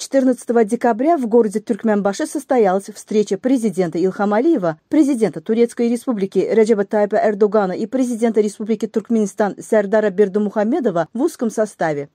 14 декабря в городе Тюркменбаше состоялась встреча президента Илхам Алиева, президента Турецкой республики Реджеба Тайпа Эрдогана и президента республики Туркменистан Сардара Бердумухамедова в узком составе.